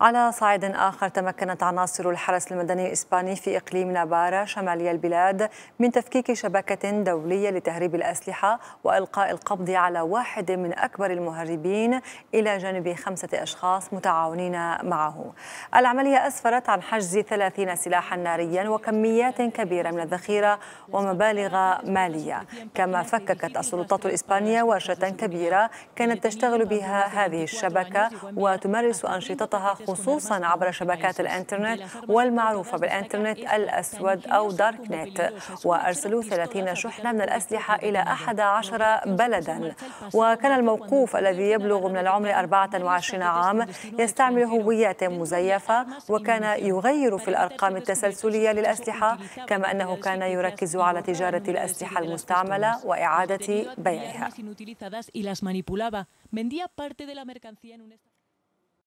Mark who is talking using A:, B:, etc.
A: على صعيد آخر تمكنت عناصر الحرس المدني الإسباني في إقليم نابارا شمالي البلاد من تفكيك شبكة دولية لتهريب الأسلحة وإلقاء القبض على واحد من أكبر المهربين إلى جانب خمسة أشخاص متعاونين معه العملية أسفرت عن حجز 30 سلاحا ناريا وكميات كبيرة من الذخيرة ومبالغ مالية كما فككت السلطات الإسبانية ورشة كبيرة كانت تشتغل بها هذه الشبكة وتمارس أنشطتها خصوصا عبر شبكات الانترنت والمعروفة بالانترنت الأسود أو دارك نت وأرسلوا 30 شحنة من الأسلحة إلى 11 بلدا وكان الموقوف الذي يبلغ من العمر 24 عام يستعمل هويات مزيفة وكان يغير في الأرقام التسلسلية للأسلحة كما أنه كان يركز على تجارة الأسلحة المستعملة وإعادة بيعها.